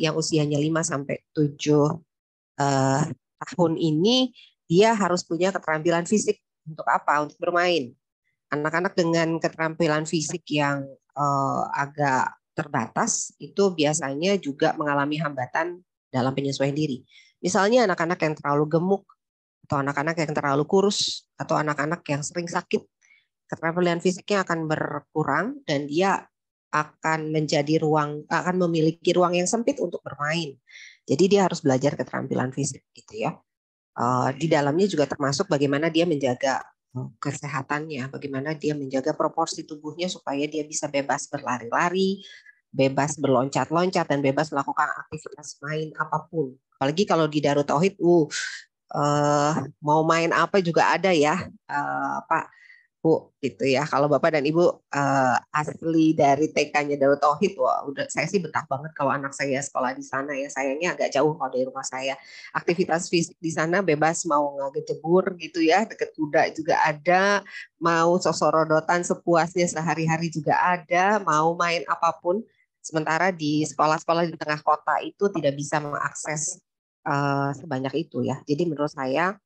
yang usianya 5 sampai 7 eh, tahun ini dia harus punya keterampilan fisik untuk apa? Untuk bermain. Anak-anak dengan keterampilan fisik yang eh, agak terbatas itu biasanya juga mengalami hambatan dalam penyesuaian diri. Misalnya anak-anak yang terlalu gemuk atau anak-anak yang terlalu kurus atau anak-anak yang sering sakit keterampilan fisiknya akan berkurang dan dia akan menjadi ruang akan memiliki ruang yang sempit untuk bermain. Jadi dia harus belajar keterampilan fisik gitu ya. Eh, di dalamnya juga termasuk bagaimana dia menjaga eh, kesehatannya, bagaimana dia menjaga proporsi tubuhnya supaya dia bisa bebas berlari-lari, bebas berloncat-loncat dan bebas melakukan aktivitas main apapun. Apalagi kalau di Darut Tauhid, uh, uh, mau main apa juga ada ya, uh, Pak Bu gitu ya. Kalau Bapak dan Ibu uh, asli dari TK-nya Darut Tauhid, wah udah saya sih betah banget kalau anak saya sekolah di sana ya. Sayangnya agak jauh kalau dari rumah saya. Aktivitas fisik di sana bebas mau ngegejebur gitu ya, deket kuda juga ada, mau sosorodotan sepuasnya sehari-hari juga ada, mau main apapun. Sementara di sekolah-sekolah di tengah kota itu tidak bisa mengakses uh, sebanyak itu ya. Jadi menurut saya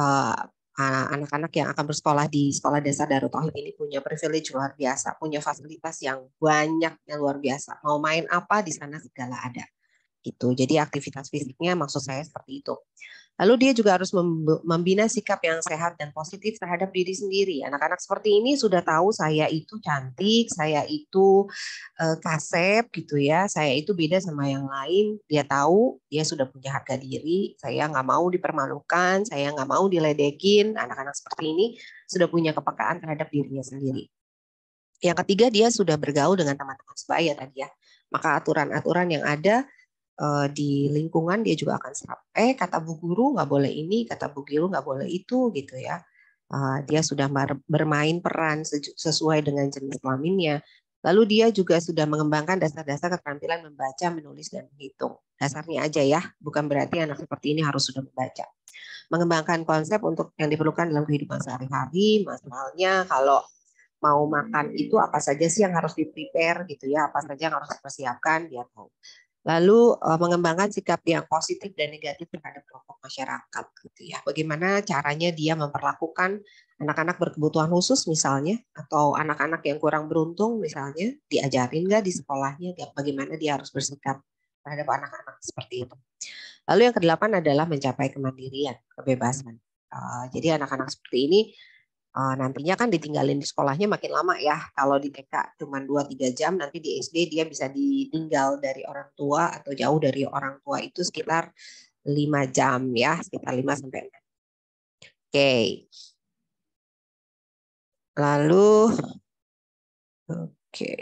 uh, Ah, anak-anak yang akan bersekolah di sekolah dasar Darut Tauhid ini punya privilege luar biasa, punya fasilitas yang banyak yang luar biasa. Mau main apa di sana segala ada. Gitu. Jadi aktivitas fisiknya maksud saya seperti itu. Lalu dia juga harus membina sikap yang sehat dan positif terhadap diri sendiri. Anak-anak seperti ini sudah tahu saya itu cantik, saya itu eh, kasep gitu ya, saya itu beda sama yang lain. Dia tahu dia sudah punya harga diri, saya nggak mau dipermalukan, saya nggak mau diledekin. Anak-anak seperti ini sudah punya kepekaan terhadap dirinya sendiri. Yang ketiga dia sudah bergaul dengan teman-teman sebaya tadi ya. Maka aturan-aturan yang ada uh, di lingkungan dia juga akan serap. Eh kata bu guru nggak boleh ini, kata bu guru nggak boleh itu gitu ya. Uh, dia sudah bermain peran sesuai dengan jenis kelaminnya. Lalu dia juga sudah mengembangkan dasar-dasar keterampilan membaca, menulis, dan menghitung. Dasarnya aja ya, bukan berarti anak seperti ini harus sudah membaca. Mengembangkan konsep untuk yang diperlukan dalam kehidupan sehari-hari, masalahnya kalau mau makan itu apa saja sih yang harus di prepare gitu ya, apa saja yang harus dipersiapkan, biar tahu lalu uh, mengembangkan sikap yang positif dan negatif terhadap kelompok masyarakat gitu ya. Bagaimana caranya dia memperlakukan anak-anak berkebutuhan khusus misalnya atau anak-anak yang kurang beruntung misalnya diajarin nggak di sekolahnya bagaimana dia harus bersikap terhadap anak-anak seperti itu. Lalu yang kedelapan adalah mencapai kemandirian, kebebasan. Uh, jadi anak-anak seperti ini Eh, nantinya kan ditinggalin di sekolahnya makin lama ya. Kalau di TK cuma 2-3 jam, nanti di SD dia bisa ditinggal dari orang tua atau jauh dari orang tua itu sekitar 5 jam ya, sekitar 5 sampai Oke. Okay. Lalu oke. Okay.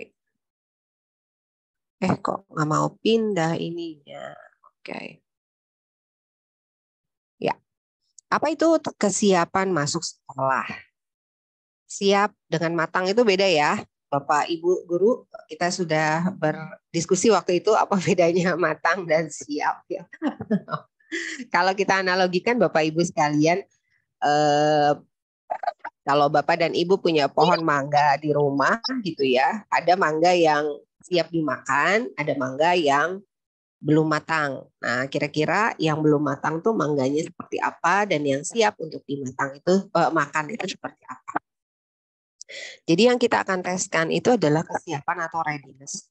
Eh kok nggak mau pindah ininya. Oke. Okay. Ya. Apa itu kesiapan masuk sekolah? siap dengan matang itu beda ya. Bapak Ibu guru kita sudah berdiskusi waktu itu apa bedanya matang dan siap ya. kalau kita analogikan Bapak Ibu sekalian eh, kalau Bapak dan Ibu punya pohon mangga di rumah gitu ya. Ada mangga yang siap dimakan, ada mangga yang belum matang. Nah, kira-kira yang belum matang tuh mangganya seperti apa dan yang siap untuk dimatang itu eh, makan itu seperti apa? Jadi yang kita akan teskan itu adalah kesiapan atau readiness.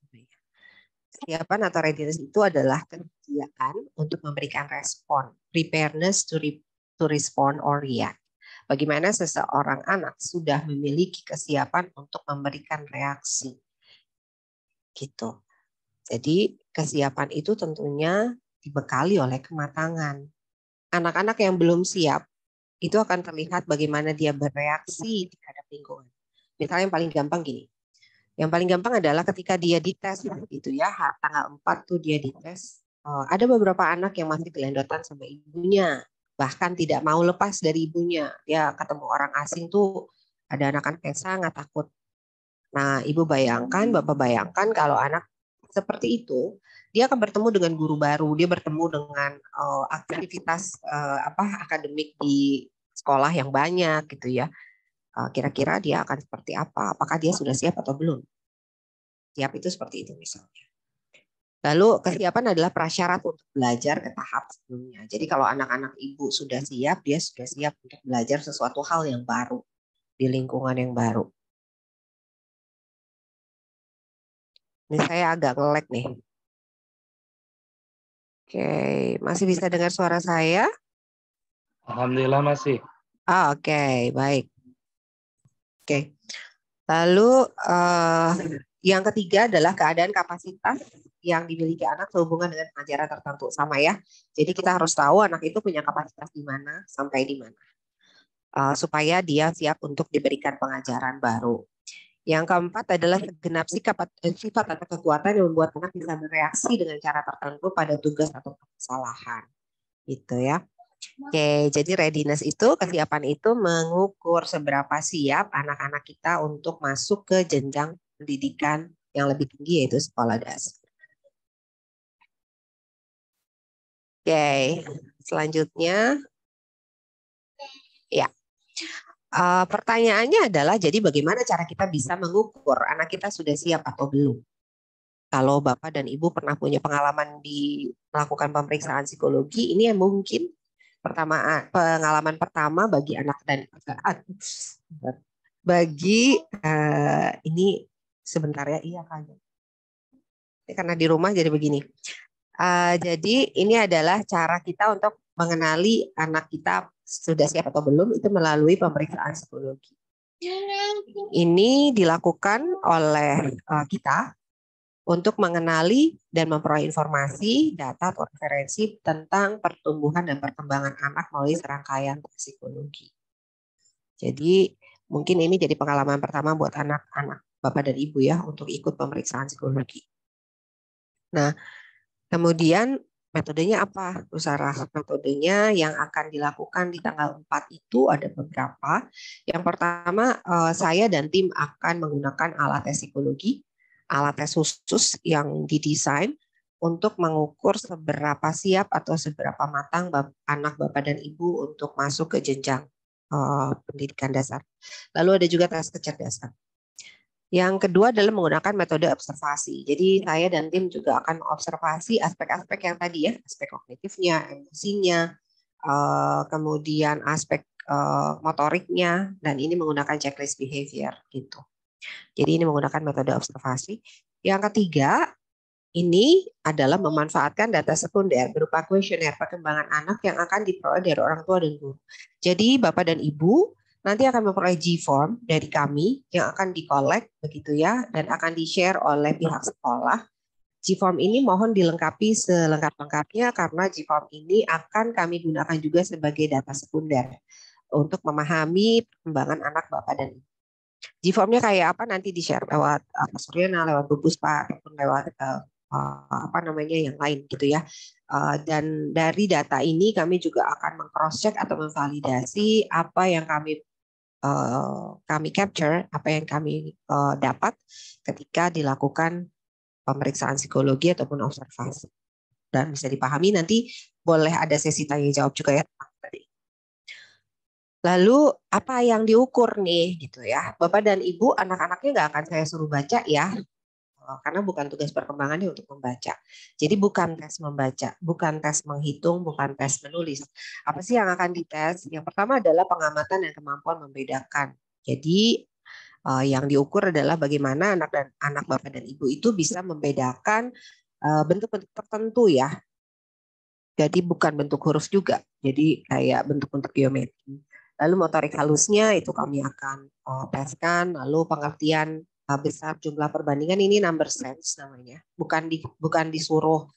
Kesiapan atau readiness itu adalah kesediaan untuk memberikan respon, preparedness to, re to respond or react. Bagaimana seseorang anak sudah memiliki kesiapan untuk memberikan reaksi. Gitu. Jadi kesiapan itu tentunya dibekali oleh kematangan. Anak-anak yang belum siap itu akan terlihat bagaimana dia bereaksi terhadap lingkungan. Misalnya yang paling gampang gini. Yang paling gampang adalah ketika dia dites gitu ya, tanggal 4 tuh dia dites. Eh, ada beberapa anak yang masih gelendotan sama ibunya, bahkan tidak mau lepas dari ibunya. Ya ketemu orang asing tuh ada anak anak yang sangat takut. Nah, ibu bayangkan, bapak bayangkan kalau anak seperti itu, dia akan bertemu dengan guru baru, dia bertemu dengan uh, aktivitas uh, apa akademik di sekolah yang banyak gitu ya. Eh, kira-kira dia akan seperti apa, apakah dia sudah siap atau belum. Siap itu seperti itu misalnya. Lalu kesiapan adalah prasyarat untuk belajar ke tahap sebelumnya. Jadi kalau anak-anak ibu sudah siap, dia sudah siap untuk belajar sesuatu hal yang baru di lingkungan yang baru. Ini saya agak ngelek nih. Oke, masih bisa dengar suara saya? Alhamdulillah masih. Oh, Oke, okay, baik. Oke. Lalu uh, yang ketiga adalah keadaan kapasitas yang dimiliki anak sehubungan dengan pengajaran tertentu sama ya. Jadi kita harus tahu anak itu punya kapasitas di mana sampai di mana uh, supaya dia siap untuk diberikan pengajaran baru. Yang keempat adalah segenap sikap, eh, sifat atau kekuatan yang membuat anak bisa bereaksi dengan cara tertentu pada tugas atau kesalahan. Gitu ya. Oke, jadi readiness itu kesiapan itu mengukur seberapa siap anak-anak kita untuk masuk ke jenjang pendidikan yang lebih tinggi yaitu sekolah dasar. Oke, selanjutnya ya. Uh, pertanyaannya adalah jadi bagaimana cara kita bisa mengukur anak kita sudah siap atau belum? Kalau Bapak dan Ibu pernah punya pengalaman di melakukan pemeriksaan psikologi, ini yang mungkin pertama pengalaman pertama bagi anak dan bagi uh, ini sebentar ya iya kan karena di rumah jadi begini uh, jadi ini adalah cara kita untuk mengenali anak kita sudah siap atau belum itu melalui pemeriksaan psikologi ya, ya, ya. ini dilakukan oleh uh, kita untuk mengenali dan memperoleh informasi, data, atau referensi tentang pertumbuhan dan perkembangan anak melalui serangkaian psikologi. Jadi mungkin ini jadi pengalaman pertama buat anak-anak, bapak dan ibu ya, untuk ikut pemeriksaan psikologi. Nah, kemudian metodenya apa, Usara Metodenya yang akan dilakukan di tanggal 4 itu ada beberapa. Yang pertama, eh, saya dan tim akan menggunakan alat tes psikologi alat tes khusus yang didesain untuk mengukur seberapa siap atau seberapa matang anak bapak dan ibu untuk masuk ke jenjang eh, pendidikan dasar. Lalu ada juga tes kecerdasan. Yang kedua adalah menggunakan metode observasi. Jadi saya dan tim juga akan observasi aspek-aspek yang tadi ya, aspek kognitifnya, emosinya, eh, kemudian aspek eh, motoriknya, dan ini menggunakan checklist behavior gitu. Jadi ini menggunakan metode observasi. Yang ketiga, ini adalah memanfaatkan data sekunder berupa kuesioner perkembangan anak yang akan diperoleh dari orang tua dan guru. Jadi Bapak dan Ibu nanti akan memperoleh G-form dari kami yang akan dikolek begitu ya dan akan di-share oleh pihak sekolah. G-form ini mohon dilengkapi selengkap-lengkapnya karena G-form ini akan kami gunakan juga sebagai data sekunder untuk memahami perkembangan anak Bapak dan Ibu. G-formnya kayak apa nanti di share lewat uh, eh, Pak Suryana, lewat bubus pak ataupun lewat uh, apa namanya yang lain gitu ya. Uh, dan dari data ini kami juga akan mengcross check atau memvalidasi apa yang kami uh, kami capture, apa yang kami uh, dapat ketika dilakukan pemeriksaan psikologi ataupun observasi. Dan bisa dipahami nanti boleh ada sesi tanya jawab juga ya Lalu apa yang diukur nih gitu ya. Bapak dan Ibu anak-anaknya nggak akan saya suruh baca ya. Oh, karena bukan tugas perkembangannya untuk membaca. Jadi bukan tes membaca, bukan tes menghitung, bukan tes menulis. Apa sih yang akan dites? Yang pertama adalah pengamatan dan kemampuan membedakan. Jadi eh, yang diukur adalah bagaimana anak dan anak bapak dan ibu itu bisa membedakan eh, bentuk-bentuk tertentu ya. Jadi bukan bentuk huruf juga. Jadi kayak bentuk-bentuk geometri Lalu motorik halusnya itu kami akan uh, teskan, lalu pengertian uh, besar jumlah perbandingan ini number sense namanya. Bukan di bukan disuruh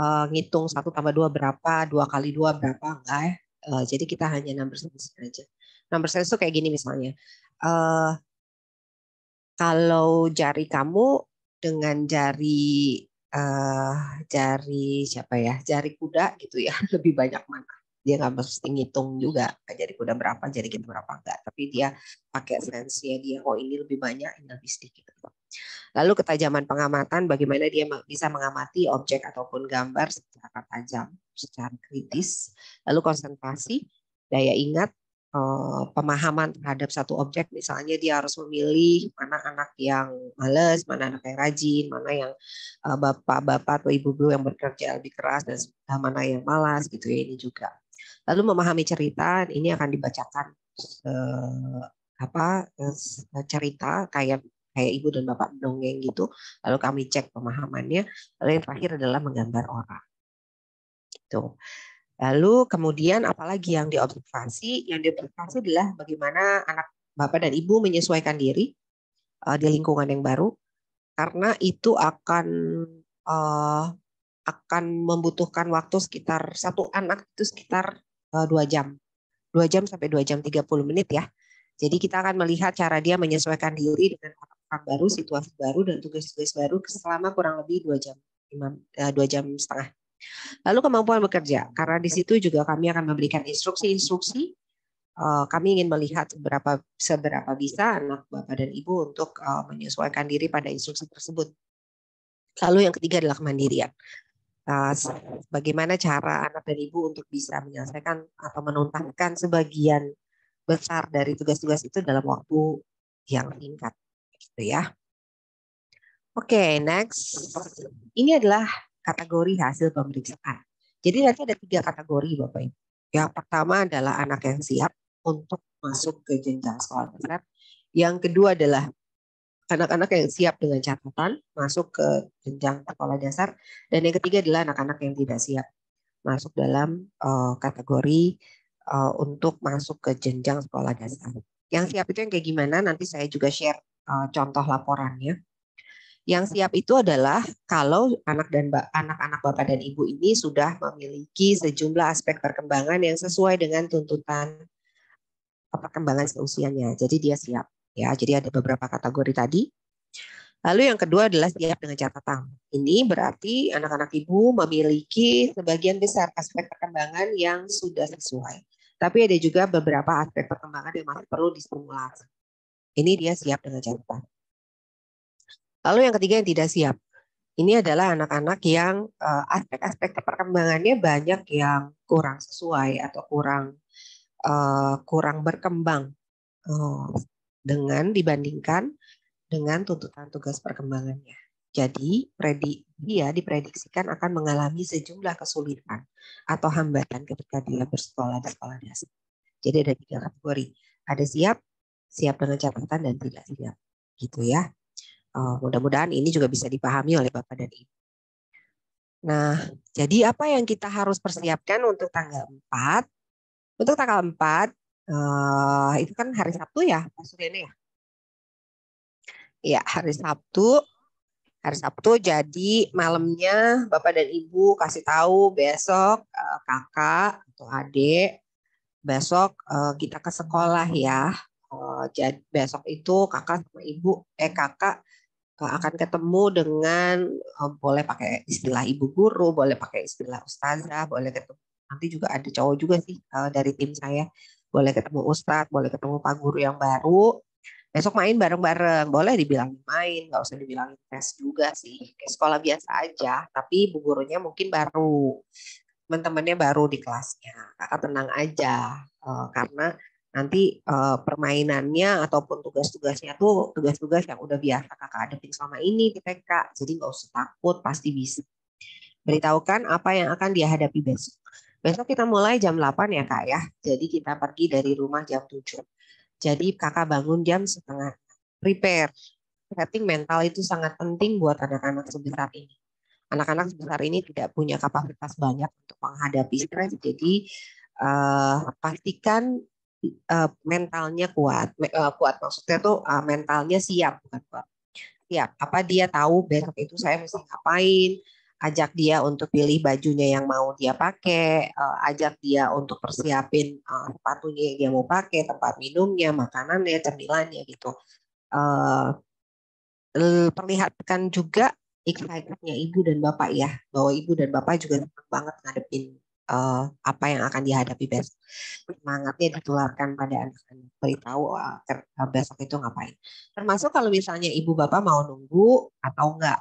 uh, ngitung satu tambah dua berapa, dua kali dua berapa enggak ya. Uh, jadi kita hanya number sense aja. Number sense itu kayak gini misalnya. Uh, kalau jari kamu dengan jari uh, jari siapa ya jari kuda gitu ya lebih banyak mana dia nggak mesti ngitung juga jadi kuda berapa jadi kita berapa enggak tapi dia pakai lensnya dia oh ini lebih banyak ini lebih sedikit lalu ketajaman pengamatan bagaimana dia bisa mengamati objek ataupun gambar secara tajam secara kritis lalu konsentrasi daya ingat eh, pemahaman terhadap satu objek misalnya dia harus memilih mana anak yang males, mana anak yang rajin, mana yang eh, bapak-bapak atau ibu-ibu yang bekerja lebih keras dan mana yang malas gitu ya ini juga lalu memahami cerita ini akan dibacakan eh, apa eh, cerita kayak kayak ibu dan bapak dongeng gitu lalu kami cek pemahamannya lalu yang terakhir adalah menggambar orang itu lalu kemudian apalagi yang diobservasi yang diobservasi adalah bagaimana anak bapak dan ibu menyesuaikan diri eh, di lingkungan yang baru karena itu akan eh, akan membutuhkan waktu sekitar satu anak itu sekitar Eh, dua jam. dua jam sampai dua jam 30 menit ya. Jadi kita akan melihat cara dia menyesuaikan diri dengan orang baru, situasi baru, dan tugas-tugas baru selama kurang lebih dua jam, eh, dua jam setengah. Lalu kemampuan bekerja, karena di situ juga kami akan memberikan instruksi-instruksi. Eh, kami ingin melihat seberapa seberapa bisa anak bapak dan ibu untuk menyesuaikan diri pada instruksi tersebut. Lalu yang ketiga adalah kemandirian uh, bagaimana cara anak dan ibu untuk bisa menyelesaikan atau menuntaskan sebagian besar dari tugas-tugas itu dalam waktu yang singkat gitu ya. Oke, okay, next. Ini adalah kategori hasil pemeriksaan. Jadi nanti ada tiga kategori Bapak Ibu. Yang pertama adalah anak yang siap untuk masuk ke jenjang sekolah dasar. Yang kedua adalah anak-anak yang siap dengan catatan masuk ke jenjang sekolah dasar dan yang ketiga adalah anak-anak yang tidak siap masuk dalam uh, kategori uh, untuk masuk ke jenjang sekolah dasar. Yang siap itu yang kayak gimana? Nanti saya juga share uh, contoh laporannya. Yang siap itu adalah kalau anak dan anak-anak bapak dan ibu ini sudah memiliki sejumlah aspek perkembangan yang sesuai dengan tuntutan perkembangan seusianya. Jadi dia siap. Ya, jadi ada beberapa kategori tadi. Lalu yang kedua adalah siap dengan catatan. Ini berarti anak-anak ibu memiliki sebagian besar aspek perkembangan yang sudah sesuai. Tapi ada juga beberapa aspek perkembangan yang masih perlu disimulasi. Ini dia siap dengan catatan. Lalu yang ketiga yang tidak siap. Ini adalah anak-anak yang eh, aspek-aspek perkembangannya banyak yang kurang sesuai atau kurang eh, kurang berkembang. Oh, dengan dibandingkan dengan tuntutan tugas perkembangannya. Jadi, dia diprediksikan akan mengalami sejumlah kesulitan atau hambatan ketika dia bersekolah di sekolah dasar. Jadi ada tiga kategori. Ada siap, siap dengan catatan, dan tidak siap. Gitu ya. Uh, Mudah-mudahan ini juga bisa dipahami oleh Bapak dan Ibu. Nah, jadi apa yang kita harus persiapkan untuk tanggal 4? Untuk tanggal 4, uh, itu kan hari Sabtu ya Pak Suryani ya Iya hari Sabtu hari Sabtu jadi malamnya Bapak dan Ibu kasih tahu besok uh, kakak atau adik besok uh, kita ke sekolah ya uh, jadi besok itu kakak sama ibu eh kakak akan ketemu dengan boleh pakai istilah ibu guru, boleh pakai istilah ustazah, boleh ketemu nanti juga ada cowok juga sih dari tim saya boleh ketemu ustadz, boleh ketemu pak guru yang baru. Besok main bareng-bareng, boleh dibilang main, nggak usah dibilang tes juga sih. Ke sekolah biasa aja, tapi bu gurunya mungkin baru. Teman-temannya baru di kelasnya. Kakak tenang aja, eh, karena nanti eh, permainannya ataupun tugas-tugasnya tuh tugas-tugas yang udah biasa kakak ada hadapin selama ini di TK. Jadi nggak usah takut, pasti bisa. Beritahukan apa yang akan dihadapi besok. Besok kita mulai jam 8 ya kak ya. Jadi kita pergi dari rumah jam 7. Jadi kakak bangun jam setengah. Prepare. Setting mental itu sangat penting buat anak-anak sebesar ini. Anak-anak sebesar ini tidak punya kapasitas banyak untuk menghadapi stres. Jadi uh, pastikan uh, mentalnya kuat. Uh, kuat maksudnya tuh uh, mentalnya siap bukan kuat. Siap. Apa dia tahu besok itu saya mesti ngapain? ajak dia untuk pilih bajunya yang mau dia pakai, eh, ajak dia untuk persiapin eh, sepatunya yang dia mau pakai, tempat minumnya, makanannya, cemilannya gitu. Eh, perlihatkan juga excitednya ibu dan bapak ya, bahwa ibu dan bapak juga senang banget ngadepin uh, apa yang akan dihadapi besok. Semangatnya ditularkan pada anak-anak, beritahu uh, besok itu ngapain. Termasuk kalau misalnya ibu bapak mau nunggu atau enggak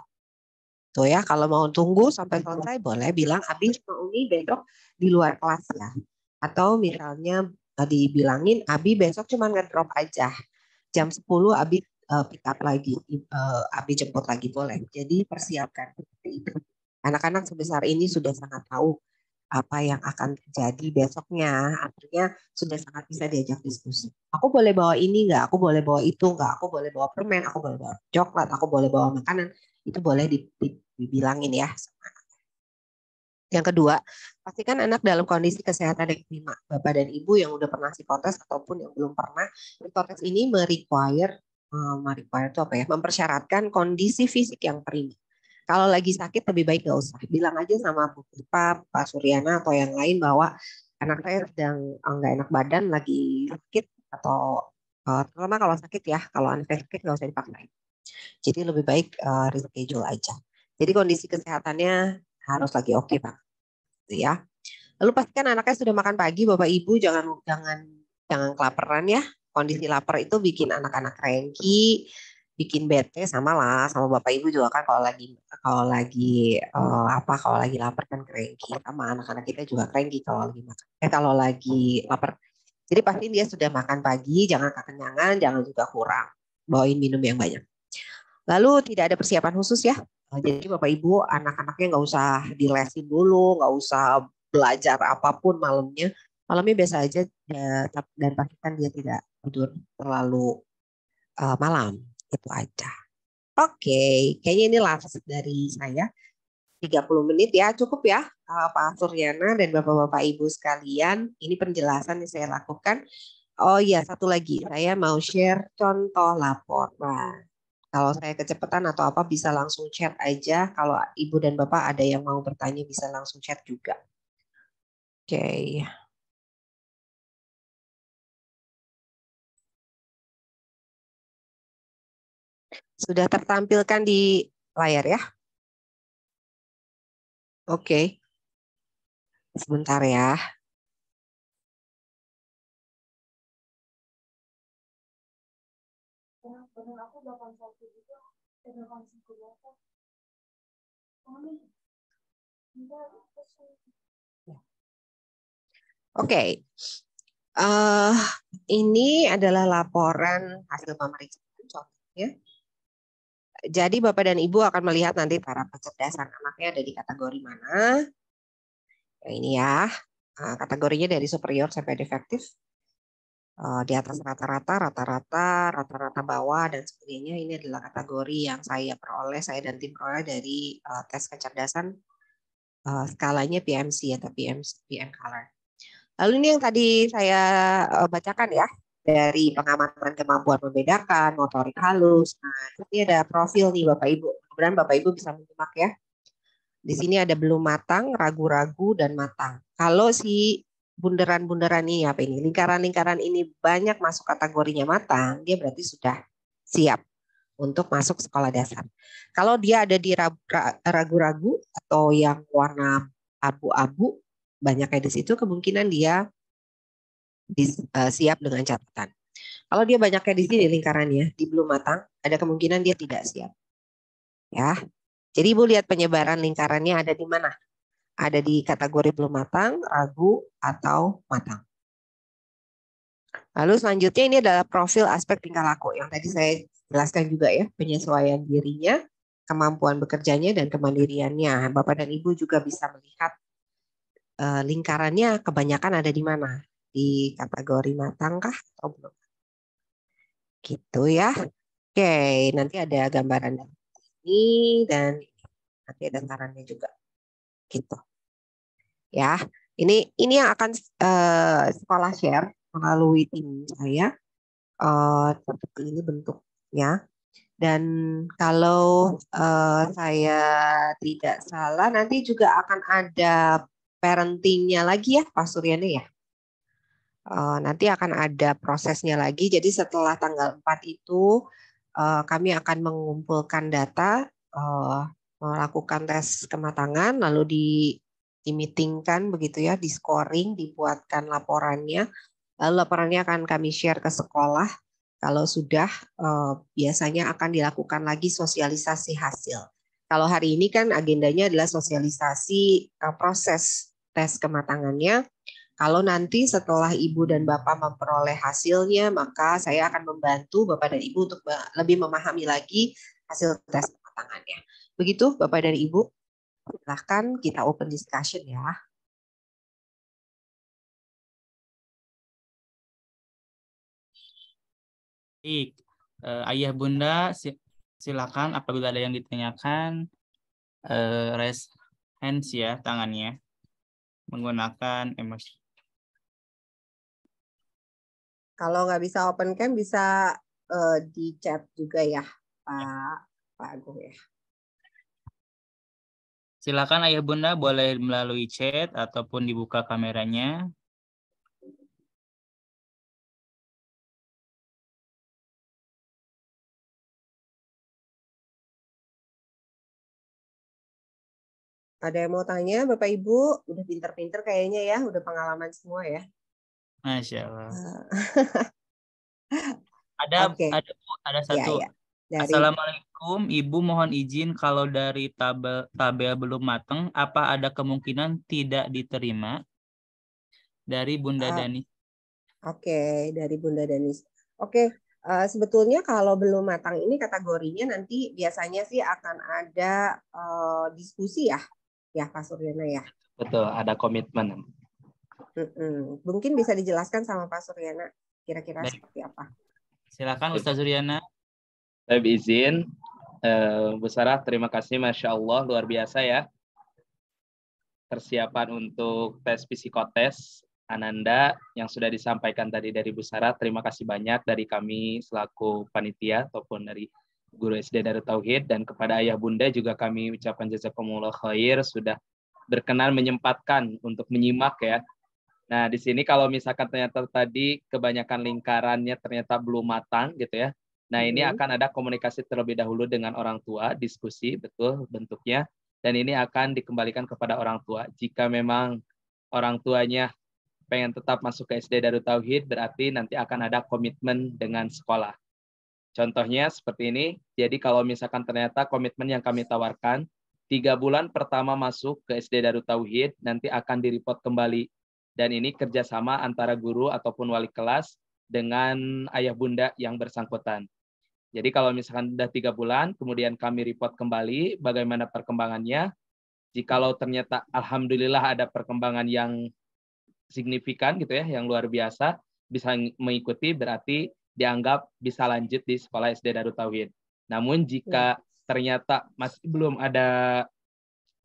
gitu ya. Kalau mau tunggu sampai iya. selesai boleh bilang Abi sama Umi besok di luar kelas ya. Atau misalnya eh, bilangin Abi besok cuma ngedrop aja. Jam 10 Abi uh, pick up lagi, uh, Abi jemput lagi boleh. Jadi persiapkan seperti itu. Anak-anak sebesar ini sudah sangat tahu apa yang akan terjadi besoknya. Artinya sudah sangat bisa diajak diskusi. Aku boleh bawa ini nggak? Aku boleh bawa itu nggak? Aku boleh bawa permen? Aku boleh bawa coklat? Aku boleh bawa makanan? Itu boleh dibilangin ya yang kedua, pastikan anak dalam kondisi kesehatan yang prima. Bapak dan ibu yang udah pernah psikotes ataupun yang belum pernah, psikotes ini merequire, um, merequire itu apa ya? Mempersyaratkan kondisi fisik yang prima. Kalau lagi sakit lebih baik nggak usah. Bilang aja sama Bu Pipa, Pak Suryana atau yang lain bahwa anak saya sedang eh, nggak enak badan, lagi sakit atau eh, terutama kalau sakit ya, kalau anak saya sakit nggak usah dipaksain. Jadi lebih baik uh, reschedule aja. Jadi kondisi kesehatannya harus lagi oke okay gitu ya. Lalu pastikan anaknya sudah makan pagi, bapak ibu jangan jangan jangan kelaparan ya. Kondisi lapar itu bikin anak-anak cranky, bikin bete sama lah sama bapak ibu juga kan kalau lagi kalau lagi uh, apa kalau lagi lapar kan cranky sama anak-anak kita juga cranky kalau lagi makan eh kalau lagi lapar jadi pasti dia sudah makan pagi jangan kekenyangan jangan juga kurang bawain minum yang banyak Lalu tidak ada persiapan khusus ya. Ah, jadi Bapak Ibu anak-anaknya nggak usah dilesin dulu, nggak usah belajar apapun malamnya. Malamnya biasa aja ya, dan pastikan dia tidak tidur terlalu uh, malam. Itu aja. Oke, okay. kayaknya ini last dari saya. 30 menit ya, cukup ya eh, Pak Suryana dan Bapak-Bapak Ibu sekalian. Ini penjelasan yang saya lakukan. Oh iya, satu lagi. Saya mau share contoh laporan. Kalau saya kecepatan atau apa bisa langsung chat aja. Kalau ibu dan bapak ada yang mau bertanya bisa langsung chat juga. Oke. Okay. Sudah tertampilkan di layar ya? Oke. Okay. Sebentar ya. Oke, okay. uh, eh, ini adalah laporan hasil pemeriksaan contohnya. Jadi Bapak dan Ibu akan melihat nanti taraf kecerdasan anaknya ada di kategori mana. ini ya, eh, kategorinya dari superior sampai defektif. Eh, di atas rata-rata, rata-rata, rata-rata bawah dan sebagainya. Ini adalah kategori yang saya peroleh, saya dan tim peroleh dari uh, tes kecerdasan uh, skalanya PMC atau PM PM Color. Lalu ini yang tadi saya uh, bacakan ya dari pengamatan kemampuan membedakan, motorik halus. Nah, ini ada profil nih Bapak Ibu. Kemudian Bapak Ibu bisa menyimak ya. Di sini ada belum matang, ragu-ragu dan matang. Kalau si bundaran-bundaran ini apa ini lingkaran-lingkaran ini banyak masuk kategorinya matang, dia berarti sudah siap untuk masuk sekolah dasar. Kalau dia ada di ragu-ragu atau yang warna abu-abu, banyaknya di situ kemungkinan dia eh, siap dengan catatan. Kalau dia banyaknya di sini lingkarannya, di belum matang, ada kemungkinan dia tidak siap. Ya. Jadi Ibu lihat penyebaran lingkarannya ada di mana? ada di kategori belum matang, ragu, atau matang. Lalu selanjutnya ini adalah profil aspek tingkah laku yang tadi saya jelaskan juga ya, penyesuaian dirinya, kemampuan bekerjanya, dan kemandiriannya. Bapak dan Ibu juga bisa melihat eh, lingkarannya kebanyakan ada di mana? Di kategori matang kah atau belum? Gitu ya. Oke, nanti ada gambaran dari ini dan nanti ada sarannya juga gitu ya. Ini ini yang akan uh, sekolah share melalui tim saya. Uh, seperti ini bentuknya. Dan kalau uh, saya tidak salah, nanti juga akan ada parentingnya lagi ya, Pak Suryani ya. Uh, nanti akan ada prosesnya lagi. Jadi setelah tanggal 4 itu uh, kami akan mengumpulkan data, uh, melakukan tes kematangan, lalu di dimitingkan begitu ya, di scoring, dibuatkan laporannya. Lalu eh, laporannya akan kami share ke sekolah. Kalau sudah, eh, biasanya akan dilakukan lagi sosialisasi hasil. Kalau hari ini kan agendanya adalah sosialisasi eh, proses tes kematangannya. Kalau nanti setelah ibu dan bapak memperoleh hasilnya, maka saya akan membantu bapak dan ibu untuk lebih memahami lagi hasil tes kematangannya. Begitu, bapak dan ibu silahkan kita open discussion ya. Baik, eh, Ayah Bunda silakan apabila ada yang ditanyakan eh, raise hands ya tangannya menggunakan emoji. Kalau nggak bisa open cam bisa eh, di chat juga ya Pak Pak Agung ya. Silakan Ayah Bunda boleh melalui chat ataupun dibuka kameranya. Ada yang mau tanya, Bapak Ibu? Udah pinter-pinter kayaknya ya, udah pengalaman semua ya. Masya Allah. Eh. ada, okay. ada, ada iya, satu. Ya, ya. Dari... Assalamualaikum Assalamualaikum, Ibu mohon izin kalau dari tabel tabel belum matang, apa ada kemungkinan tidak diterima? Dari Bunda uh, Dani. Oke, okay, dari Bunda Dani. Oke, okay. uh, eh, sebetulnya kalau belum matang ini kategorinya nanti biasanya sih akan ada uh, diskusi ya, ya Pak Suryana ya. Betul, ada komitmen. Mm -mm. Mungkin bisa dijelaskan sama Pak Suryana kira-kira seperti apa. Silakan Ustaz Suryana. Saya izin, uh, Bu Sarah, terima kasih, masya Allah, luar biasa ya. Persiapan untuk tes psikotest Ananda yang sudah disampaikan tadi dari Bu Sarah, terima kasih banyak dari kami selaku panitia ataupun dari guru SD dari Tauhid dan kepada ayah bunda juga kami ucapkan jazakumullah khair sudah berkenan menyempatkan untuk menyimak ya Nah, di sini kalau misalkan ternyata tadi kebanyakan lingkarannya ternyata belum matang gitu ya. Nah, ini hmm. akan ada komunikasi terlebih dahulu dengan orang tua, diskusi betul bentuknya dan ini akan dikembalikan kepada orang tua. Jika memang orang tuanya pengen tetap masuk ke SD Darut Tauhid, berarti nanti akan ada komitmen dengan sekolah. Contohnya seperti ini. Jadi kalau misalkan ternyata komitmen yang kami tawarkan tiga bulan pertama masuk ke SD Darut Tauhid nanti akan direport kembali dan ini kerjasama antara guru ataupun wali kelas dengan ayah bunda yang bersangkutan. Jadi kalau misalkan sudah tiga bulan, kemudian kami report kembali bagaimana perkembangannya. kalau ternyata alhamdulillah ada perkembangan yang signifikan gitu ya, yang luar biasa, bisa mengikuti berarti dianggap bisa lanjut di sekolah SD Darut Tauhid. Namun jika iya. ternyata masih belum ada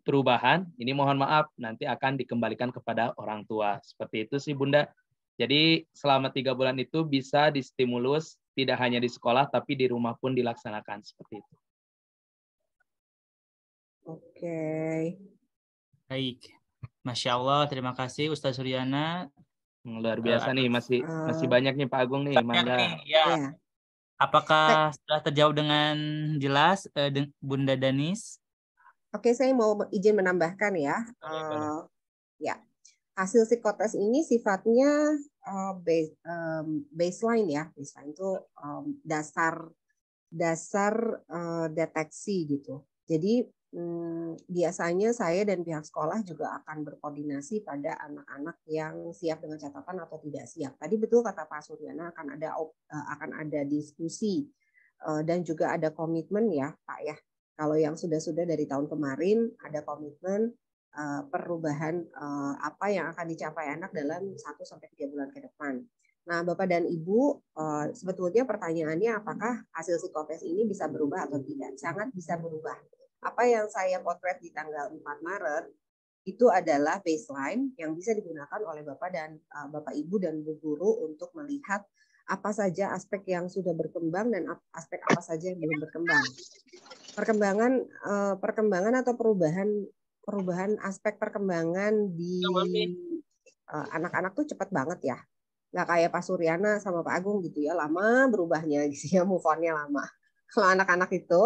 perubahan, ini mohon maaf nanti akan dikembalikan kepada orang tua. Seperti itu sih Bunda. Jadi selama tiga bulan itu bisa distimulus tidak hanya di sekolah tapi di rumah pun dilaksanakan seperti itu. Oke. Baik. Masya Allah, terima kasih Ustaz Suryana. Luar biasa uh, nih, masih uh, masih banyak nih Pak Agung nih, Manda. Nih, ya. Iya. Apakah sudah terjawab dengan jelas uh, Bunda Danis? Oke, saya mau izin menambahkan ya. Uh, ya, hasil psikotes ini sifatnya eh, baseline ya, baseline itu dasar dasar eh, deteksi gitu. Jadi mm, biasanya saya dan pihak sekolah juga akan berkoordinasi pada anak-anak yang siap dengan catatan atau tidak siap. Tadi betul kata Pak Suryana akan ada e, akan ada diskusi e, dan juga ada komitmen ya Pak ya. Kalau yang sudah-sudah dari tahun kemarin ada komitmen Eh, perubahan eh, apa yang akan dicapai anak dalam 1 sampai 3 bulan ke depan. Nah, Bapak dan Ibu, eh, sebetulnya pertanyaannya apakah hasil psikotes ini bisa berubah atau tidak? Sangat bisa berubah. Apa yang saya potret di tanggal 4 Maret itu adalah baseline yang bisa digunakan oleh Bapak dan Bapak Ibu dan Bu Guru untuk melihat apa saja aspek yang sudah berkembang dan aspek apa saja yang belum berkembang. Perkembangan perkembangan atau perubahan perubahan aspek perkembangan di e, anak-anak uh, tuh cepat banget ya. Nggak kayak Pak Suryana sama Pak Agung gitu ya, lama berubahnya gitu ya, move on-nya lama. Kalau anak-anak itu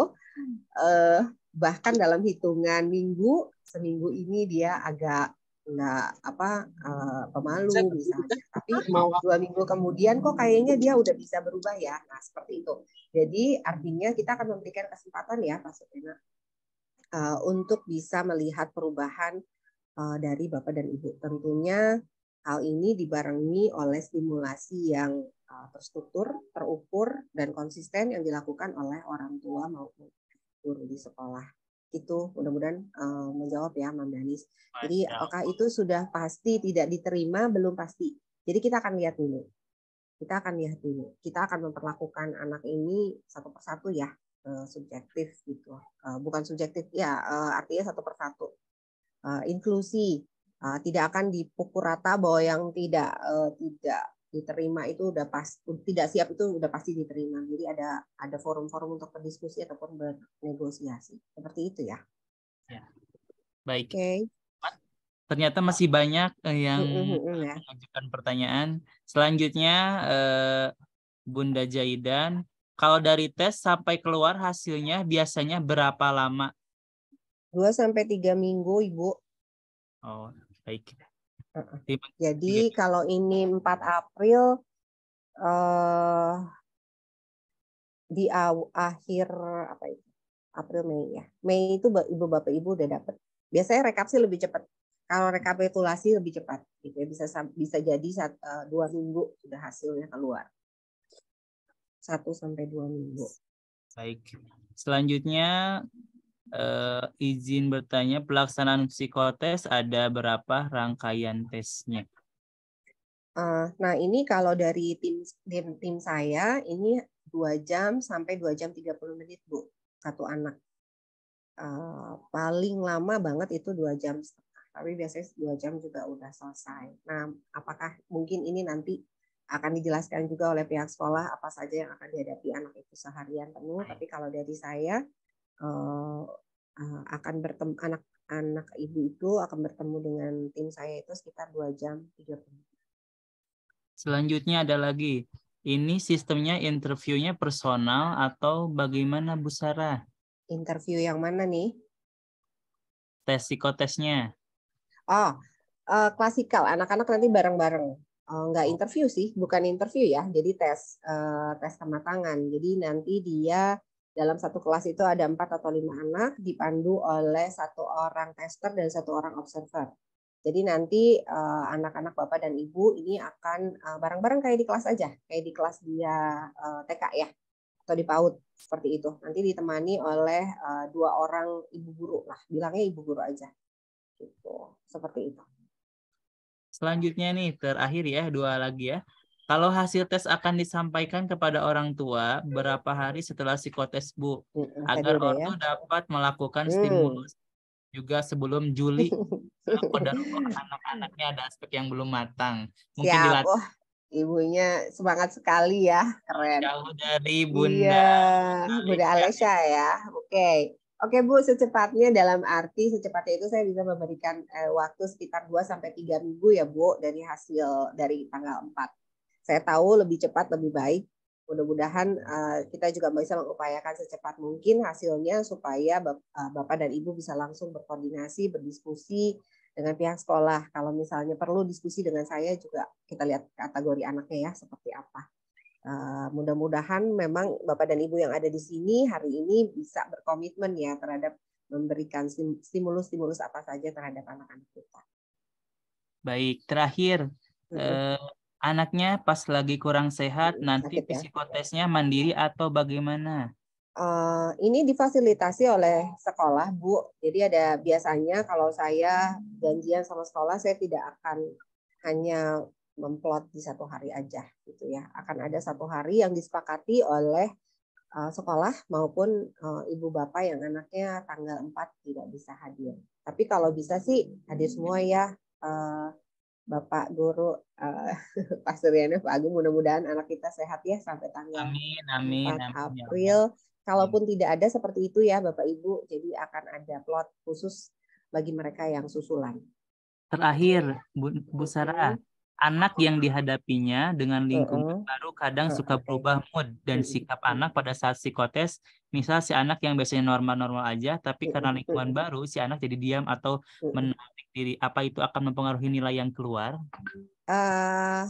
uh, bahkan dalam hitungan minggu, seminggu ini dia agak nggak apa uh, pemalu misalnya tapi mau dua minggu kemudian kok kayaknya dia udah bisa berubah ya nah seperti itu jadi artinya kita akan memberikan kesempatan ya Pak Suryana. Eh, untuk bisa melihat perubahan eh, dari Bapak dan Ibu. Tentunya hal ini dibarengi oleh stimulasi yang eh, terstruktur, terukur, dan konsisten yang dilakukan oleh orang tua maupun guru di sekolah. Itu mudah-mudahan menjawab ya, Mam Danis. Jadi apakah itu sudah pasti tidak diterima? Belum pasti. Jadi kita akan lihat dulu kita akan lihat dulu. Kita akan memperlakukan anak ini satu persatu ya. Eh, subjektif gitu uh, bukan subjektif ya uh, artinya satu persatu uh, inklusi uh, tidak akan dipukul rata bahwa yang tidak uh, tidak diterima itu udah pas tidak siap itu udah pasti diterima jadi ada ada forum-forum untuk berdiskusi ataupun bernegosiasi seperti itu ya, ya. baik okay. ternyata masih banyak yang ya. mengajukan pertanyaan selanjutnya Bunda Jaidan kalau dari tes sampai keluar hasilnya biasanya berapa lama? 2 sampai 3 minggu, Ibu. Oh, baik. Uh, jadi kalau ini 4 April eh di akhir apa itu? April Mei ya. Mei itu Ibu Bapak Ibu udah dapat. Biasanya rekap sih lebih cepat. Kalau rekapitulasi lebih cepat gitu ya. bisa bisa jadi satu, eh, dua minggu sudah hasilnya keluar. Satu sampai dua minggu. Baik. Selanjutnya uh, izin bertanya pelaksanaan psikotes ada berapa rangkaian tesnya? Uh, nah ini kalau dari tim, tim tim saya ini dua jam sampai dua jam 30 menit bu satu anak uh, paling lama banget itu dua jam setengah tapi biasanya dua jam juga udah selesai. Nah apakah mungkin ini nanti akan dijelaskan juga oleh pihak sekolah apa saja yang akan dihadapi anak itu seharian penuh. Tapi kalau dari saya eh, eh, akan bertemu anak-anak ibu itu akan bertemu dengan tim saya itu sekitar dua jam tiga puluh. Selanjutnya ada lagi. Ini sistemnya interviewnya personal atau bagaimana Bu Sarah? Interview yang mana nih? Tes psikotesnya. Oh, uh, klasikal. Anak-anak nanti bareng-bareng Eh, nggak interview sih, bukan interview ya, jadi tes eh, tes kematangan. Jadi nanti dia dalam satu kelas itu ada empat atau lima anak dipandu oleh satu orang tester dan satu orang observer. Jadi nanti eh, anak-anak bapak dan ibu ini akan bareng-bareng kayak di kelas aja, kayak di kelas dia TK ya atau di PAUD seperti itu. Nanti ditemani oleh dua orang ibu guru lah, bilangnya ibu guru aja. Gitu, seperti itu. Selanjutnya nih, terakhir ya, dua lagi ya. Kalau hasil tes akan disampaikan kepada orang tua berapa hari setelah psikotes, Bu, hmm, hmm agar orang ya. dapat melakukan hmm. stimulus juga sebelum Juli. dan anak-anaknya ada aspek yang belum matang. Mungkin ya, dilatih. Oh, ibunya semangat sekali ya, keren. Jauh dari Bunda. Iya, Bunda Alesha ya. Oke. Okay. Oke Bu, secepatnya dalam arti secepatnya itu saya bisa memberikan eh, waktu sekitar 2 sampai 3 minggu ya Bu dari hasil dari tanggal 4. Saya tahu lebih cepat lebih baik. Mudah-mudahan eh, kita juga bisa mengupayakan secepat mungkin hasilnya supaya eh, Bapak dan Ibu bisa langsung berkoordinasi, berdiskusi dengan pihak sekolah. Kalau misalnya perlu diskusi dengan saya juga kita lihat kategori anaknya ya seperti apa mudah-mudahan memang Bapak dan Ibu yang ada di sini hari ini bisa berkomitmen ya terhadap memberikan stimulus-stimulus apa saja terhadap anak-anak kita. Baik, terakhir hmm. eh, anaknya pas lagi kurang sehat hmm, nanti sakit, ya? mandiri atau bagaimana? Uh, ini difasilitasi oleh sekolah, Bu. Jadi ada biasanya kalau saya hmm. janjian sama sekolah saya tidak akan hanya memplot di satu hari aja gitu ya. Akan ada satu hari yang disepakati oleh uh, sekolah maupun uh, ibu bapak yang anaknya tanggal 4 tidak bisa hadir. Tapi kalau bisa sih hadir semua ya uh, Bapak Guru uh, Pak Suryana Pak Agung mudah-mudahan anak kita sehat ya sampai tanggal amin, amin, 4 amin, ya April. Kalaupun amin. tidak ada seperti itu ya Bapak Ibu, jadi akan ada plot khusus bagi mereka yang susulan. Terakhir Bu, Bu Sarah, anak yang dihadapinya dengan lingkungan uh baru kadang suka berubah mood dan iya, iya, sikap iya. anak pada saat psikotes. Misal si anak yang biasanya normal-normal aja, tapi karena lingkungan baru si anak jadi diam atau menarik diri. Apa itu akan mempengaruhi nilai yang keluar? Uh,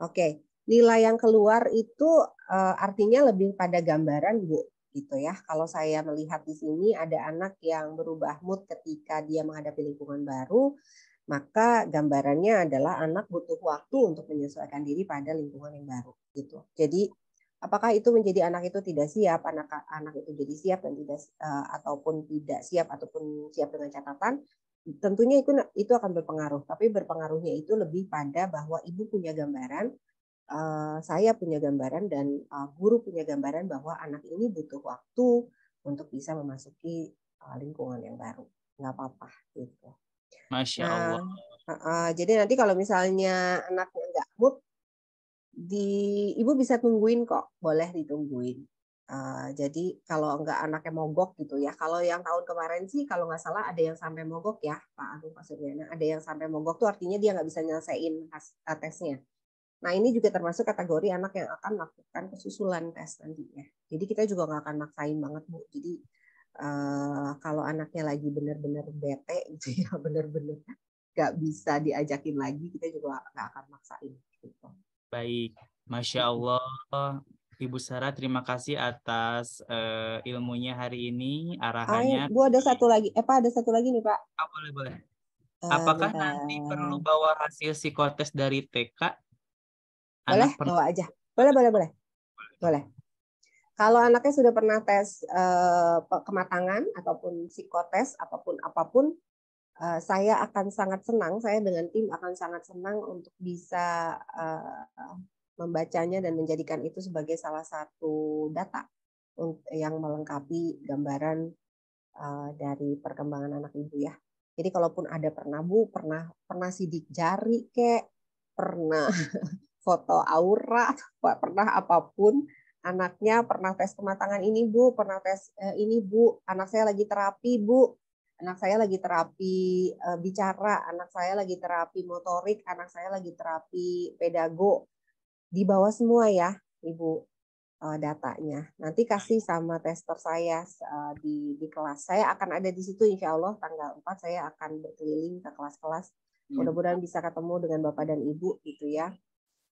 Oke, okay. nilai yang keluar itu uh, artinya lebih pada gambaran, Bu gitu ya. Kalau saya melihat di sini ada anak yang berubah mood ketika dia menghadapi lingkungan baru, maka gambarannya adalah anak butuh waktu untuk menyesuaikan diri pada lingkungan yang baru gitu. Jadi apakah itu menjadi anak itu tidak siap, anak anak itu jadi siap dan tidak eh, ataupun tidak siap ataupun siap dengan catatan, tentunya itu itu akan berpengaruh, tapi berpengaruhnya itu lebih pada bahwa ibu punya gambaran eh, saya punya gambaran dan eh, guru punya gambaran bahwa anak ini butuh waktu untuk bisa memasuki lingkungan yang baru. Nggak apa-apa gitu. Masya nah, Allah. uh, uh, jadi nanti kalau misalnya anaknya nggak mood, di ibu bisa tungguin kok, boleh ditungguin. Uh, jadi kalau nggak anaknya mogok gitu ya. Kalau yang tahun kemarin sih kalau nggak salah ada yang sampai mogok ya Pak Agung Pak Suryana. Ada yang sampai mogok tuh artinya dia nggak bisa nyelesain eh, tesnya. Nah ini juga termasuk kategori anak yang akan melakukan kesusulan tes nantinya. Jadi kita juga nggak akan maksain banget Bu. Jadi Uh, kalau anaknya lagi benar-benar bete gitu ya, benar-benar nggak bisa diajakin lagi, kita juga nggak akan maksain. Gitu. Baik, masya Allah, Ibu Sarah terima kasih atas uh, ilmunya hari ini, arahannya. Ay, gua ada satu lagi, eh Pak ada satu lagi nih Pak. oh, boleh boleh. Eh, Apakah uh, nanti perlu bawa hasil psikotes dari TK? Boleh, bawa aja. Boleh boleh boleh. Boleh. boleh. Kalau anaknya sudah pernah tes uh, kematangan ataupun psikotes apapun apapun, uh, eh, saya akan sangat senang, saya dengan tim akan sangat senang untuk bisa uh, membacanya dan menjadikan itu sebagai salah satu data yang melengkapi gambaran uh, dari perkembangan anak ibu ya. Jadi kalaupun ada pernah bu, pernah pernah sidik jari kek, pernah foto aura, pernah apapun anaknya pernah tes kematangan ini bu, pernah tes eh, ini bu, anak saya lagi terapi bu, anak saya lagi terapi eh, bicara, anak saya lagi terapi motorik, anak saya lagi terapi pedago, bawah semua ya ibu eh, datanya. Nanti kasih sama tester saya eh, di di kelas. Saya akan ada di situ insya Allah tanggal 4 saya akan berkeliling ke kelas-kelas. Hmm. Mudah-mudahan bisa ketemu dengan bapak dan ibu gitu ya.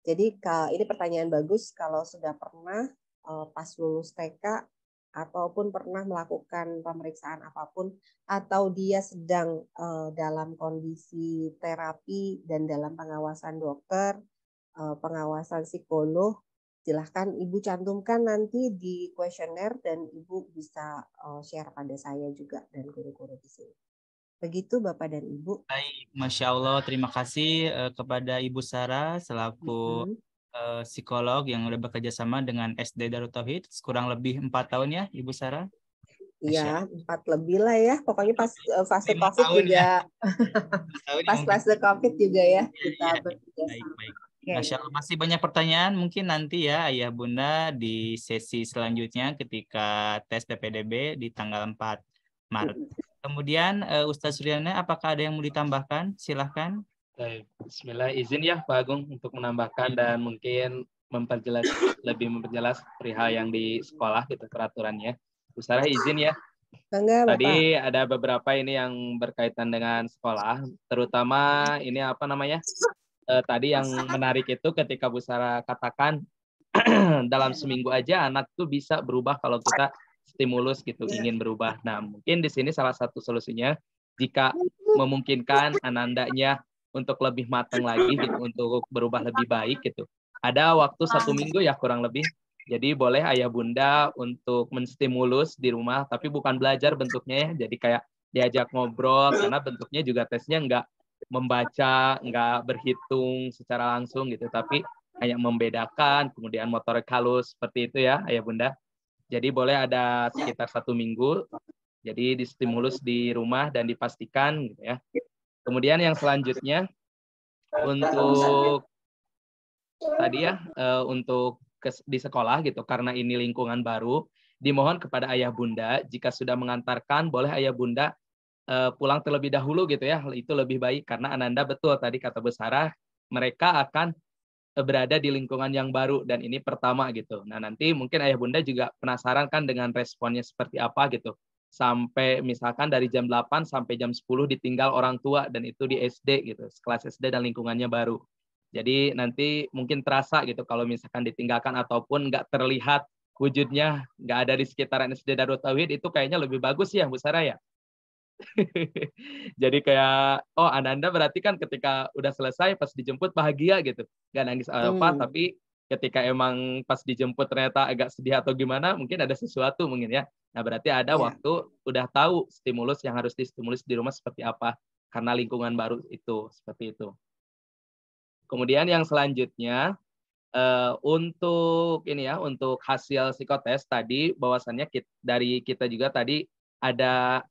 Jadi ini pertanyaan bagus kalau sudah pernah eh, pas lulus TK ataupun pernah melakukan pemeriksaan apapun atau dia sedang eh, dalam kondisi terapi dan dalam pengawasan dokter, eh, pengawasan psikolog, silahkan ibu cantumkan nanti di kuesioner dan ibu bisa share pada saya juga dan guru-guru di sini. Begitu Bapak dan Ibu. Baik, Masya Allah. Terima kasih uh, kepada Ibu Sarah selaku mm -hmm. uh, psikolog yang sudah bekerja sama dengan SD Darut Tauhid. Kurang lebih empat tahun ya Ibu Sarah? Iya, empat lebih lah ya. Pokoknya pas uh, fase Lima COVID tahun juga. Ya. ya pas fase COVID juga ya. Iya, kita ya, bekerja baik, Baik. Masya Allah, masih banyak pertanyaan. Mungkin nanti ya Ayah Bunda di sesi selanjutnya ketika tes PPDB di tanggal 4 Maret. Kemudian uh, Ustadz Suryana, apakah ada yang mau ditambahkan? Silahkan. Bismillah, izin ya Pak Agung untuk menambahkan dan mungkin memperjelas lebih memperjelas perihal yang di sekolah gitu peraturannya. Bu izin ya. Enggak, Bapak. Tadi ada beberapa ini yang berkaitan dengan sekolah, terutama ini apa namanya? Eh, tadi yang menarik itu ketika Bu Sarah katakan dalam seminggu aja anak tuh bisa berubah kalau kita stimulus gitu yeah. ingin berubah. Nah, mungkin di sini salah satu solusinya jika iya. memungkinkan anandanya untuk lebih matang lagi gitu, untuk berubah lebih baik gitu. Ada waktu ah. satu minggu ya kurang lebih. Jadi boleh ayah bunda untuk menstimulus di rumah, tapi bukan belajar bentuknya ya. Jadi kayak diajak ngobrol karena bentuknya juga tesnya nggak membaca, nggak berhitung secara langsung gitu, tapi hanya membedakan, kemudian motorik halus seperti itu ya, ayah bunda. Jadi boleh ada sekitar satu minggu. Jadi distimulus di rumah dan dipastikan gitu ya. Kemudian yang selanjutnya untuk tadi ya eh, untuk di sekolah gitu karena ini lingkungan baru dimohon kepada ayah bunda jika sudah mengantarkan boleh ayah bunda eh, pulang terlebih dahulu gitu ya itu lebih baik karena ananda betul tadi kata besarah mereka akan berada di lingkungan yang baru dan ini pertama gitu. Nah nanti mungkin ayah bunda juga penasaran kan dengan responnya seperti apa gitu. Sampai misalkan dari jam 8 sampai jam 10 ditinggal orang tua dan itu di SD gitu, kelas SD dan lingkungannya baru. Jadi nanti mungkin terasa gitu kalau misalkan ditinggalkan ataupun nggak terlihat wujudnya, nggak ada di sekitaran SD Darut Tauhid itu kayaknya lebih bagus ya Bu Sarah ya. Jadi kayak oh Ananda berarti kan ketika udah selesai pas dijemput bahagia gitu. Gak nangis apa hmm. tapi ketika emang pas dijemput ternyata agak sedih atau gimana mungkin ada sesuatu mungkin ya. Nah, berarti ada yeah. waktu udah tahu stimulus yang harus distimulus di rumah seperti apa karena lingkungan baru itu seperti itu. Kemudian yang selanjutnya uh, untuk ini ya untuk hasil psikotes tadi bahwasannya kita, dari kita juga tadi ada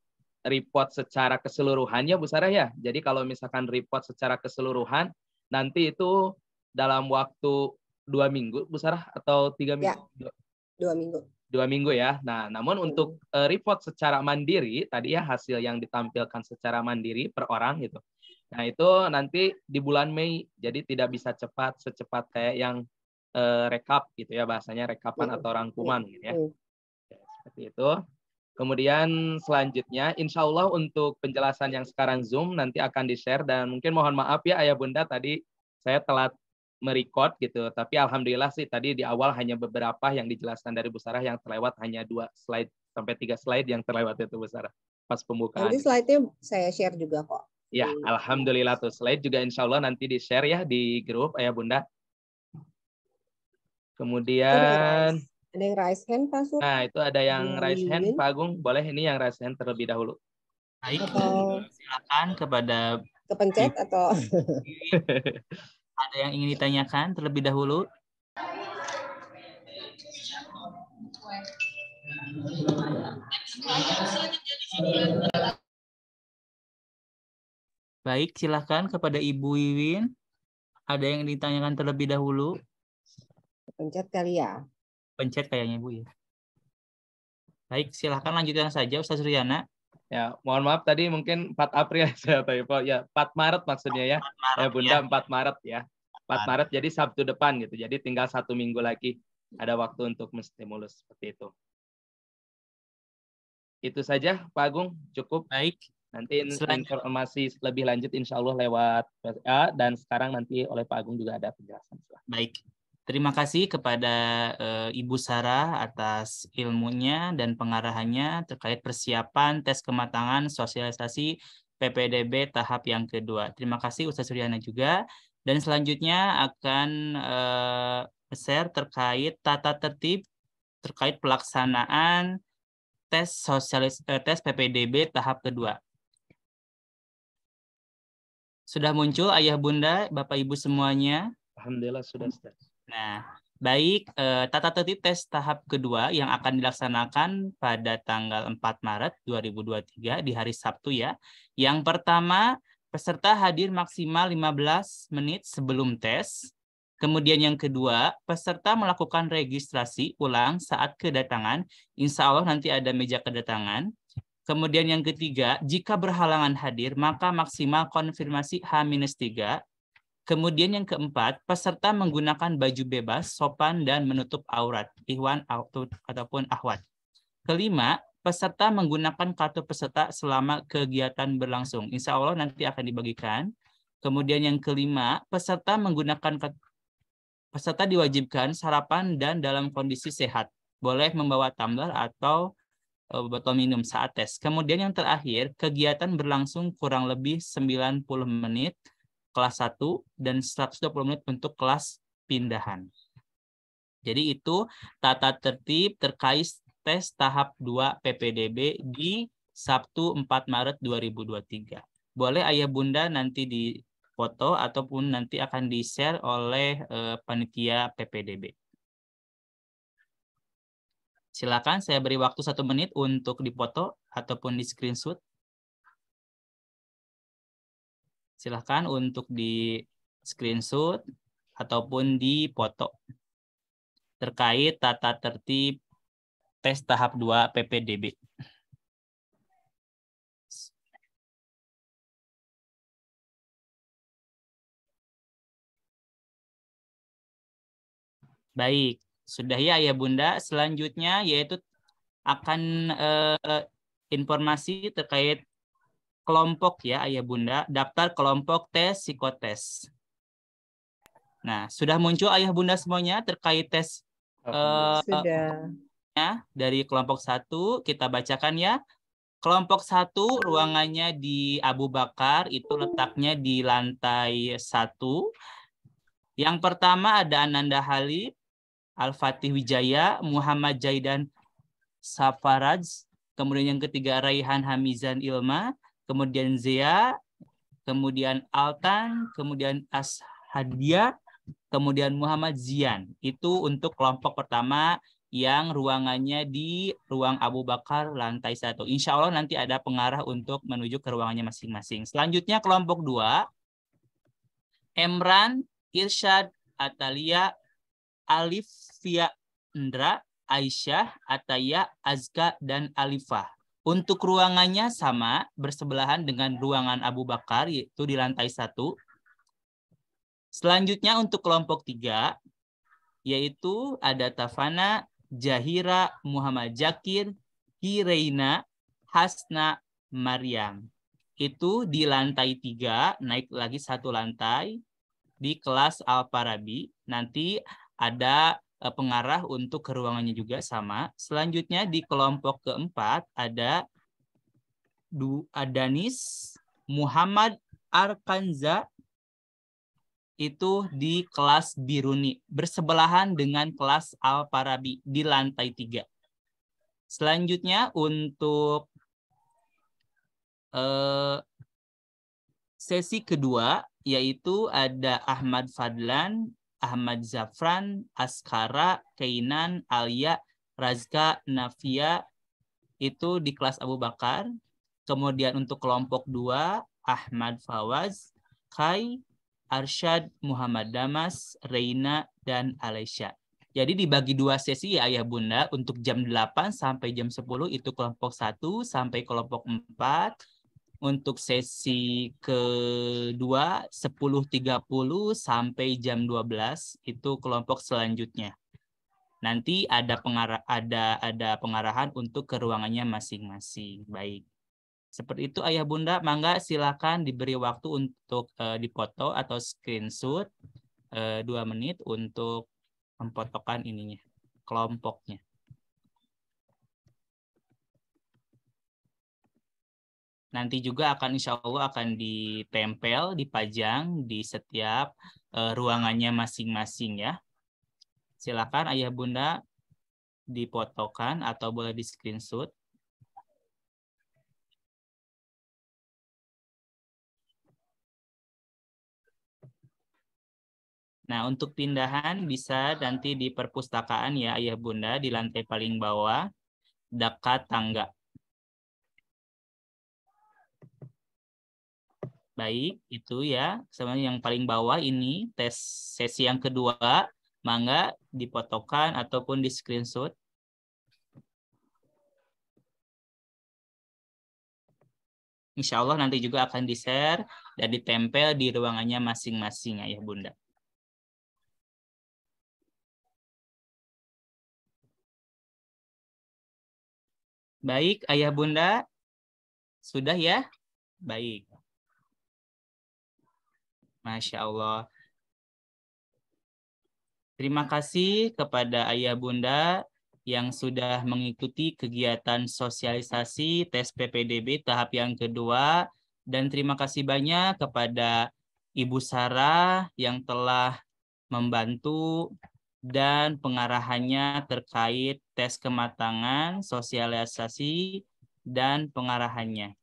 report secara keseluruhannya Bu Sarah ya. Jadi kalau misalkan report secara keseluruhan nanti itu dalam waktu dua minggu Bu Sarah atau tiga ya. minggu? Ya, dua minggu. Dua minggu ya. Nah, namun hmm. untuk eh, report secara mandiri tadi ya hasil yang ditampilkan secara mandiri per orang gitu. Nah itu nanti di bulan Mei, jadi tidak bisa cepat secepat kayak yang uh, rekap gitu ya bahasanya rekapan hmm. atau rangkuman gitu ya. Hmm. Seperti itu. Kemudian selanjutnya, insya Allah untuk penjelasan yang sekarang Zoom nanti akan di-share dan mungkin mohon maaf ya Ayah Bunda tadi saya telat merecord gitu, tapi Alhamdulillah sih tadi di awal hanya beberapa yang dijelaskan dari Bu Sarah yang terlewat hanya dua slide sampai tiga slide yang terlewat itu Bu Sarah pas pembukaan. Nanti gitu. slide-nya saya share juga kok. Ya, Alhamdulillah tuh slide juga insya Allah nanti di-share ya di grup Ayah Bunda. Kemudian... Ada yang raise hand, Pak Sur? Nah, itu ada yang raise hand, Pak Agung. Boleh ini yang raise hand terlebih dahulu. Baik, atau... silakan kepada... Kepencet atau... ada yang ingin ditanyakan terlebih dahulu? Baik, silakan kepada Ibu Iwin. Ada yang ditanyakan terlebih dahulu? Pencet kali ya pencet kayaknya Bu ya. Baik, silahkan lanjutkan saja Ustaz Riana. Ya, mohon maaf tadi mungkin 4 April saya typo. Ya, 4 Maret maksudnya ya. 4 Maret, ya Bunda, ya. 4 Maret ya. 4 Maret. Maret jadi Sabtu depan gitu. Jadi tinggal satu minggu lagi ada waktu untuk menstimulus seperti itu. Itu saja Pak Agung, cukup. Baik. Nanti informasi lebih lanjut insya Allah lewat PSA eh, dan sekarang nanti oleh Pak Agung juga ada penjelasan. Baik. Terima kasih kepada uh, Ibu Sarah atas ilmunya dan pengarahannya terkait persiapan tes kematangan sosialisasi PPDB tahap yang kedua. Terima kasih Ustaz Suryana juga. Dan selanjutnya akan uh, share terkait tata tertib terkait pelaksanaan tes sosialis uh, tes PPDB tahap kedua. Sudah muncul ayah bunda, bapak ibu semuanya? Alhamdulillah sudah. Nah, baik eh, tata tertib tes tahap kedua yang akan dilaksanakan pada tanggal 4 Maret 2023 di hari Sabtu ya. Yang pertama, peserta hadir maksimal 15 menit sebelum tes. Kemudian yang kedua, peserta melakukan registrasi ulang saat kedatangan. Insya Allah nanti ada meja kedatangan. Kemudian yang ketiga, jika berhalangan hadir, maka maksimal konfirmasi H-3 Kemudian yang keempat, peserta menggunakan baju bebas, sopan, dan menutup aurat, ihwan ataupun ahwat. Kelima, peserta menggunakan kartu peserta selama kegiatan berlangsung. Insya Allah nanti akan dibagikan. Kemudian yang kelima, peserta menggunakan peserta diwajibkan sarapan dan dalam kondisi sehat. Boleh membawa tumbler atau eh, botol minum saat tes. Kemudian yang terakhir, kegiatan berlangsung kurang lebih 90 menit kelas 1 dan 120 menit untuk kelas pindahan. Jadi itu tata tertib terkait tes tahap 2 PPDB di Sabtu 4 Maret 2023. Boleh ayah bunda nanti di foto ataupun nanti akan di-share oleh eh, panitia PPDB. Silakan saya beri waktu satu menit untuk dipoto ataupun di screenshot. silahkan untuk di screenshot ataupun di foto terkait tata tertib tes tahap 2 PPDB. Baik, sudah ya Ayah Bunda. Selanjutnya yaitu akan eh, eh informasi terkait kelompok ya ayah bunda, daftar kelompok tes psikotes. Nah, sudah muncul ayah bunda semuanya terkait tes eh, Ya, dari kelompok satu kita bacakan ya. Kelompok satu ruangannya di Abu Bakar itu letaknya di lantai satu. Yang pertama ada Ananda Halib, Al-Fatih Wijaya, Muhammad Jaidan Safaraj, kemudian yang ketiga Raihan Hamizan Ilma, kemudian Zia, kemudian Altan, kemudian Ashadia, kemudian Muhammad Zian. Itu untuk kelompok pertama yang ruangannya di ruang Abu Bakar lantai satu. Insya Allah nanti ada pengarah untuk menuju ke ruangannya masing-masing. Selanjutnya kelompok dua, Emran, Irsyad, Atalia, Alif, Fia, Indra, Aisyah, Ataya, Azka, dan Alifah. Untuk ruangannya sama, bersebelahan dengan ruangan Abu Bakar, yaitu di lantai satu. Selanjutnya untuk kelompok tiga, yaitu ada Tafana, Jahira, Muhammad Jakir, Hireina, Hasna, Maryam. Itu di lantai tiga, naik lagi satu lantai, di kelas Al-Farabi. Nanti ada Eh, pengarah untuk ke ruangannya juga sama. Selanjutnya di kelompok keempat ada Du Adanis Muhammad Arkanza itu di kelas Biruni bersebelahan dengan kelas Al Farabi di lantai tiga. Selanjutnya untuk eh, sesi kedua yaitu ada Ahmad Fadlan Ahmad Zafran, Askara, Keinan, Alia, Razka, Nafia, itu di kelas Abu Bakar. Kemudian untuk kelompok dua, Ahmad Fawaz, Kai, Arsyad, Muhammad Damas, Reina, dan Alesya. Jadi dibagi dua sesi ya Ayah Bunda, untuk jam 8 sampai jam 10 itu kelompok 1 sampai kelompok 4, untuk sesi kedua 10.30 sampai jam 12 itu kelompok selanjutnya. Nanti ada pengarah ada ada pengarahan untuk ke ruangannya masing-masing. Baik. Seperti itu Ayah Bunda, mangga silakan diberi waktu untuk uh, dipoto atau screenshot eh, dua 2 menit untuk memfotokan ininya, kelompoknya. nanti juga akan insya Allah akan ditempel, dipajang di setiap uh, ruangannya masing-masing ya. Silakan ayah bunda dipotokan atau boleh di screenshot. Nah, untuk pindahan bisa nanti di perpustakaan ya ayah bunda di lantai paling bawah dekat tangga. Baik, itu ya. Sama yang paling bawah ini tes sesi yang kedua, mangga dipotokan ataupun di screenshot. Insya Allah nanti juga akan di-share dan ditempel di ruangannya masing-masing ya Bunda. Baik, Ayah Bunda. Sudah ya? Baik. Masya Allah. Terima kasih kepada ayah bunda yang sudah mengikuti kegiatan sosialisasi tes PPDB tahap yang kedua. Dan terima kasih banyak kepada Ibu Sarah yang telah membantu dan pengarahannya terkait tes kematangan, sosialisasi, dan pengarahannya.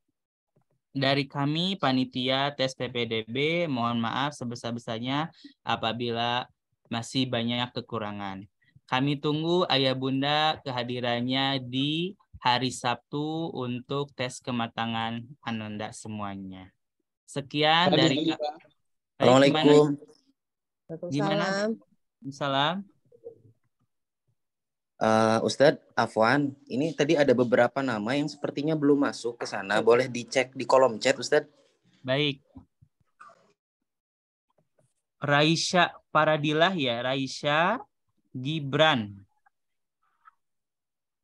Dari kami, Panitia Tes PPDB, mohon maaf sebesar-besarnya apabila masih banyak kekurangan. Kami tunggu Ayah Bunda kehadirannya di hari Sabtu untuk tes kematangan Ananda semuanya. Sekian dari... Assalamualaikum. Gimana? Salam. Uh, Ustadz, Afwan, ini tadi ada beberapa nama yang sepertinya belum masuk ke sana. Boleh dicek di kolom chat, Ustadz? Baik. Raisha Paradilah ya, Raisha, Gibran.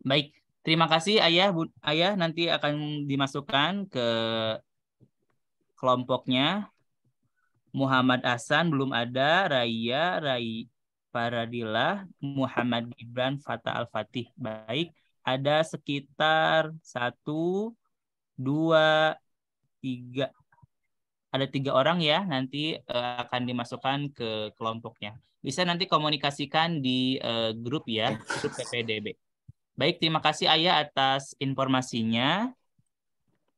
Baik, terima kasih Ayah. Bu, ayah nanti akan dimasukkan ke kelompoknya. Muhammad Hasan belum ada, Raya, Rai, Faradillah Muhammad Gibran Fatah Al-Fatih. Baik, ada sekitar satu, dua, tiga. Ada tiga orang ya, nanti eh, akan dimasukkan ke kelompoknya. Bisa nanti komunikasikan di eh, grup ya, grup PPDB. Baik, terima kasih Ayah atas informasinya.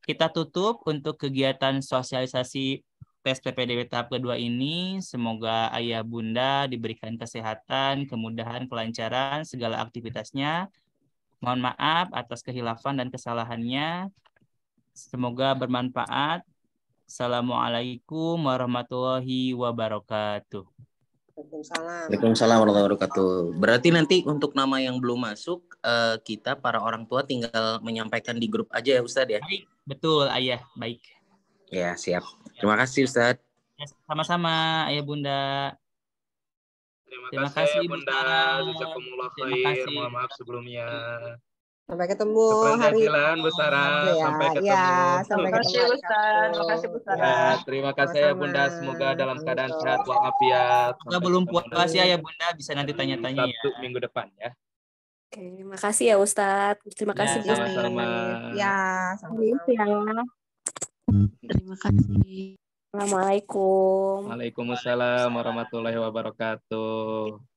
Kita tutup untuk kegiatan sosialisasi tes PPDB tahap kedua ini semoga ayah bunda diberikan kesehatan, kemudahan, kelancaran segala aktivitasnya. Mohon maaf atas kehilafan dan kesalahannya. Semoga bermanfaat. Assalamualaikum warahmatullahi wabarakatuh. Waalaikumsalam. warahmatullahi wabarakatuh. Berarti nanti untuk nama yang belum masuk, eh, kita para orang tua tinggal menyampaikan di grup aja ya Ustadz ya? Baik, betul Ayah. Baik. Ya, siap. Terima kasih Ustaz. Sama-sama Ayah Bunda. Terima, Terima kasih, kasih ya, Bunda. Jazakumullah khair. Mohon maaf sebelumnya. Sampai ketemu hari ini. Sampai ya, ketemu. Ya, sampai ketemu. Ya, sampai ketemu. Terima kasih Bu Terima kasih Bu Sarah. Ya, terima kasih ya Bunda. Semoga dalam keadaan sehat walafiat. Kita belum puas ya ya Bunda, bisa nanti tanya-tanya ya. Sabtu minggu depan ya. Oke, makasih ya Ustadz. Terima kasih Ya, ya sama-sama. Ya, sama-sama. Terima kasih. Assalamualaikum. Waalaikumsalam warahmatullahi wabarakatuh.